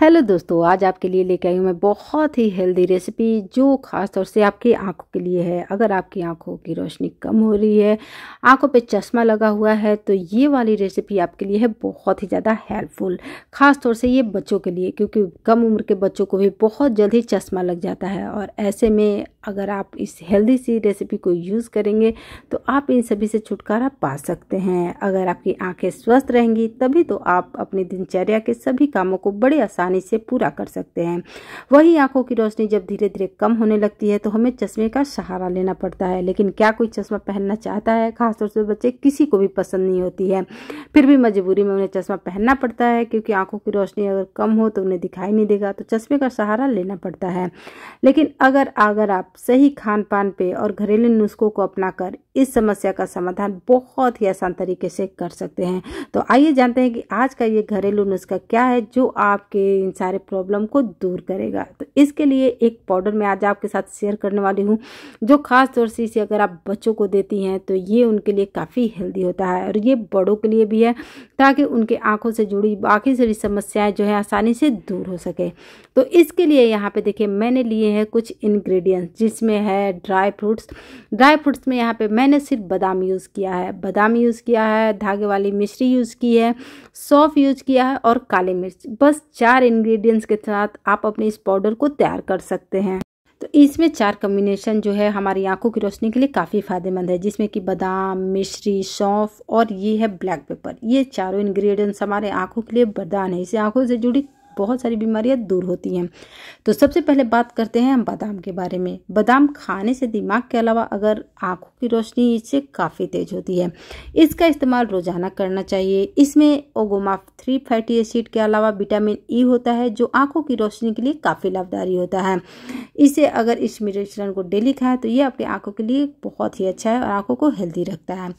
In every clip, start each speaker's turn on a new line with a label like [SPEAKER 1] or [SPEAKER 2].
[SPEAKER 1] hello दोस्तों आज आपके लिए लेके आई हूँ मैं बहुत ही हेल्दी रेसिपी जो ख़ास तौर से आपकी आंखों के लिए है अगर आपकी आंखों की रोशनी कम हो रही है आंखों पे चश्मा लगा हुआ है तो ये वाली रेसिपी आपके लिए है बहुत ही ज़्यादा हेल्पफुल ख़ास तौर से ये बच्चों के लिए क्योंकि कम उम्र के बच्चों को भी बहुत जल्द ही चश्मा लग जाता है और ऐसे में अगर आप इस हेल्दी सी रेसिपी को यूज़ करेंगे तो आप इन सभी से छुटकारा पा सकते हैं अगर आपकी आंखें स्वस्थ रहेंगी तभी तो आप अपनी दिनचर्या के सभी कामों को बड़े आसानी से पूरा कर सकते हैं वही आंखों की रोशनी जब धीरे धीरे कम होने लगती है तो हमें चश्मे का सहारा लेना पड़ता है लेकिन क्या कोई चश्मा पहनना चाहता है खासतौर से बच्चे किसी को भी पसंद नहीं होती है फिर भी मजबूरी में उन्हें चश्मा पहनना पड़ता है क्योंकि आँखों की रोशनी अगर कम हो तो उन्हें दिखाई नहीं देगा तो चश्मे का सहारा लेना पड़ता है लेकिन अगर अगर आप सही खान पान पे और घरेलू नुस्खों को अपनाकर इस समस्या का समाधान बहुत ही आसान तरीके से कर सकते हैं तो आइए जानते हैं कि आज का ये घरेलू नुस्खा क्या है जो आपके इन सारे प्रॉब्लम को दूर करेगा तो इसके लिए एक पाउडर मैं आज आपके साथ शेयर करने वाली हूँ जो ख़ास तौर से इसे अगर आप बच्चों को देती हैं तो ये उनके लिए काफ़ी हेल्दी होता है और ये बड़ों के लिए भी है ताकि उनके आँखों से जुड़ी बाकी सारी समस्याएँ जो है आसानी से दूर हो सके तो इसके लिए यहाँ पर देखिए मैंने लिए हैं कुछ इन्ग्रीडियंट्स जिसमें है ड्राई फ्रूट्स ड्राई फ्रूट्स में यहाँ पर मैंने सिर्फ बादाम यूज़ किया है बादाम यूज़ किया है धागे वाली मिश्री यूज़ की है सौफ यूज़ किया है और काली मिर्च बस चार इन्ग्रीडियंट्स के साथ आप अपने इस पाउडर को तैयार कर सकते हैं तो इसमें चार कम्बिनेशन जो है हमारी आंखों की रोशनी के लिए काफ़ी फ़ायदेमंद है जिसमें कि बादाम मिश्री सौंफ और ये है ब्लैक पेपर ये चारों इंग्रेडिएंट्स हमारे आंखों के लिए बरदान है इसे आंखों से जुड़ी बहुत सारी बीमारियाँ दूर होती हैं तो सबसे पहले बात करते हैं हम बादाम के बारे में बादाम खाने से दिमाग के अलावा अगर आँखों की रोशनी इससे काफ़ी तेज होती है इसका इस्तेमाल रोजाना करना चाहिए इसमें ओगोमा थ्री फैटी एसिड के अलावा विटामिन ई होता है जो आँखों की रोशनी के लिए काफ़ी लाभदारी होता है इसे अगर इस मिश्रण को डेली खाएं तो ये अपनी आँखों के लिए बहुत ही अच्छा है और आँखों को हेल्दी रखता है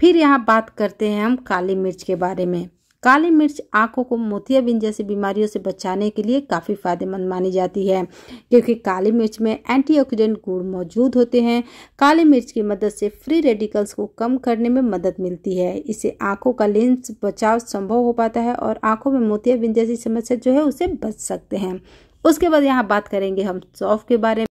[SPEAKER 1] फिर यहाँ बात करते हैं हम काली मिर्च के बारे में काली मिर्च आंखों को मोतियाबिंद जैसी बीमारियों से बचाने के लिए काफ़ी फ़ायदेमंद मानी जाती है क्योंकि काली मिर्च में एंटीऑक्सीडेंट गुण मौजूद होते हैं काली मिर्च की मदद से फ्री रेडिकल्स को कम करने में मदद मिलती है इससे आंखों का लेंस बचाव संभव हो पाता है और आंखों में मोतियाबिंद जैसी समस्या जो है उसे बच सकते हैं उसके बाद यहाँ बात करेंगे हम सौफ के बारे में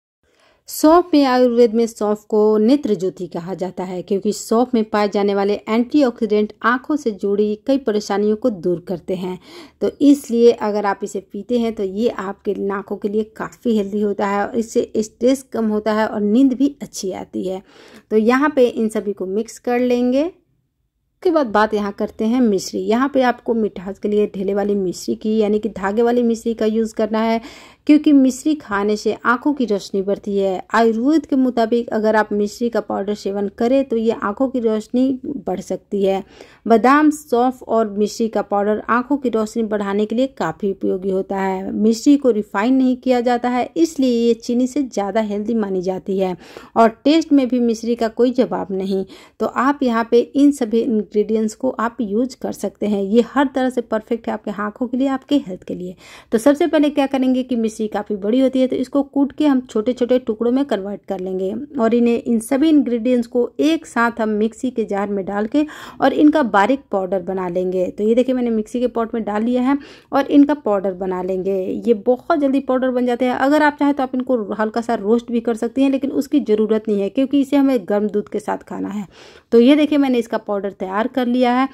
[SPEAKER 1] सौंफ में आयुर्वेद में सौंफ को नेत्र ज्योति कहा जाता है क्योंकि सौंफ में पाए जाने वाले एंटीऑक्सीडेंट आंखों से जुड़ी कई परेशानियों को दूर करते हैं तो इसलिए अगर आप इसे पीते हैं तो ये आपके नाकों के लिए काफ़ी हेल्दी होता है और इससे स्ट्रेस कम होता है और नींद भी अच्छी आती है तो यहाँ पर इन सभी को मिक्स कर लेंगे उसके बाद बात यहाँ करते हैं मिश्री यहाँ पे आपको मिठास के लिए ढेले वाली मिश्री की यानी कि धागे वाली मिश्री का यूज़ करना है क्योंकि मिश्री खाने से आंखों की रोशनी बढ़ती है आयुर्वेद के मुताबिक अगर आप मिश्री का पाउडर सेवन करें तो ये आंखों की रोशनी बढ़ सकती है बादाम सौंफ और मिश्री का पाउडर आंखों की रोशनी बढ़ाने के लिए काफ़ी उपयोगी होता है मिश्री को रिफाइन नहीं किया जाता है इसलिए ये चीनी से ज़्यादा हेल्दी मानी जाती है और टेस्ट में भी मिश्री का कोई जवाब नहीं तो आप यहाँ पर इन सभी इन्ग्रीडियंट्स को आप यूज कर सकते हैं ये हर तरह से परफेक्ट है आपके आँखों के लिए आपके हेल्थ के लिए तो सबसे पहले क्या करेंगे कि मिर्ची काफ़ी बड़ी होती है तो इसको कूट के हम छोटे छोटे टुकड़ों में कन्वर्ट कर लेंगे और इन्हें इन सभी इंग्रेडिएंट्स को एक साथ हम मिक्सी के जार में डाल के और इनका बारीक पाउडर बना लेंगे तो ये देखिए मैंने मिक्सी के पॉट में डाल लिया है और इनका पाउडर बना लेंगे ये बहुत जल्दी पाउडर बन जाते हैं अगर आप चाहें तो आप इनको हल्का सा रोस्ट भी कर सकती हैं लेकिन उसकी ज़रूरत नहीं है क्योंकि इसे हमें गर्म दूध के साथ खाना है तो ये देखिए मैंने इसका पाउडर तैयार कर लिया है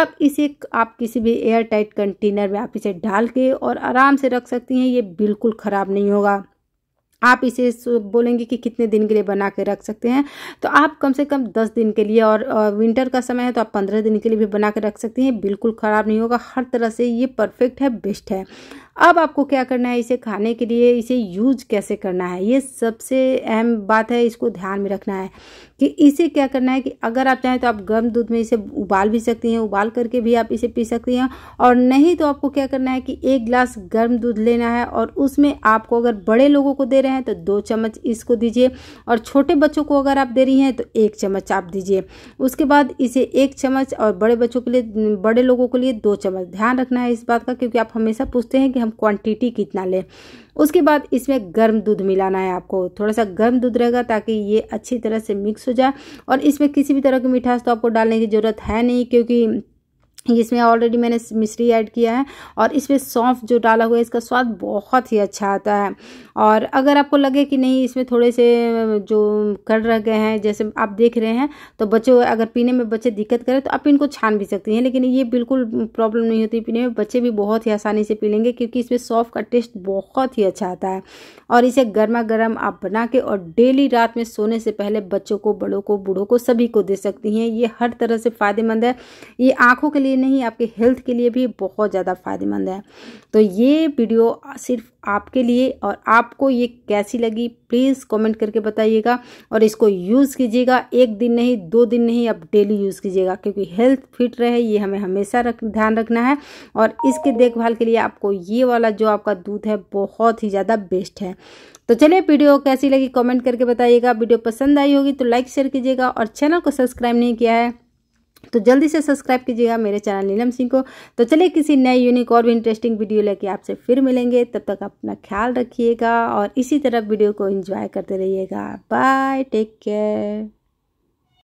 [SPEAKER 1] अब इसे आप किसी भी एयर टाइट कंटेनर में आप इसे डाल के और आराम से रख सकती हैं ये बिल्कुल बिल्कुल ख़राब नहीं होगा आप इसे बोलेंगे कि कितने दिन के लिए बना के रख सकते हैं तो आप कम से कम दस दिन के लिए और, और विंटर का समय है तो आप पंद्रह दिन के लिए भी बना के रख सकते हैं बिल्कुल ख़राब नहीं होगा हर तरह से ये परफेक्ट है बेस्ट है अब आपको क्या करना है इसे खाने के लिए इसे यूज कैसे करना है ये सबसे अहम बात है इसको ध्यान में रखना है कि इसे क्या करना है कि अगर आप चाहें तो आप गर्म दूध में इसे उबाल भी सकती हैं उबाल करके भी आप इसे पी सकती हैं और नहीं तो आपको क्या करना है कि एक ग्लास गर्म दूध लेना है और उसमें आपको अगर बड़े लोगों को दे रहे हैं तो दो चम्मच इसको दीजिए और छोटे बच्चों को अगर आप दे रही हैं तो एक चम्मच आप दीजिए उसके बाद इसे एक चम्मच और बड़े बच्चों के लिए बड़े लोगों के लिए दो चम्मच ध्यान रखना है इस बात का क्योंकि आप हमेशा पूछते हैं कि हम क्वान्टिटी कितना लें उसके बाद इसमें गर्म दूध मिलाना है आपको थोड़ा सा गर्म दूध रहेगा ताकि ये अच्छी तरह से मिक्स हो जाए और इसमें किसी भी तरह की मिठास तो आपको डालने की ज़रूरत है नहीं क्योंकि इसमें ऑलरेडी मैंने मिश्री ऐड किया है और इसमें सौंफ जो डाला हुआ है इसका स्वाद बहुत ही अच्छा आता है और अगर आपको लगे कि नहीं इसमें थोड़े से जो कर रह गए हैं जैसे आप देख रहे हैं तो बच्चों अगर पीने में बच्चे दिक्कत करें तो आप इनको छान भी सकती हैं लेकिन ये बिल्कुल प्रॉब्लम नहीं होती पीने में बच्चे भी बहुत ही आसानी से पी लेंगे क्योंकि इसमें सौंफ का टेस्ट बहुत ही अच्छा आता है और इसे गर्मा गर्म आप बना के और डेली रात में सोने से पहले बच्चों को बड़ों को बूढ़ों को सभी को दे सकती हैं ये हर तरह से फ़ायदेमंद है ये आँखों के लिए लिए नहीं आपके हेल्थ के लिए भी बहुत ज़्यादा फ़ायदेमंद है तो ये वीडियो सिर्फ आपके लिए और आपको ये कैसी लगी प्लीज़ कमेंट करके बताइएगा और इसको यूज़ कीजिएगा एक दिन नहीं दो दिन नहीं आप डेली यूज़ कीजिएगा क्योंकि हेल्थ फिट रहे ये हमें हमेशा रख ध्यान रखना है और इसके देखभाल के लिए आपको ये वाला जो आपका दूध है बहुत ही ज़्यादा बेस्ट है तो चलिए वीडियो कैसी लगी कमेंट करके बताइएगा वीडियो पसंद आई होगी तो लाइक शेयर कीजिएगा और चैनल को सब्सक्राइब नहीं किया है तो जल्दी से सब्सक्राइब कीजिएगा मेरे चैनल नीलम सिंह को तो चलिए किसी नए यूनिक और भी इंटरेस्टिंग वीडियो लेके आपसे फिर मिलेंगे तब तक अपना ख्याल रखिएगा और इसी तरह वीडियो को एंजॉय करते रहिएगा बाय टेक केयर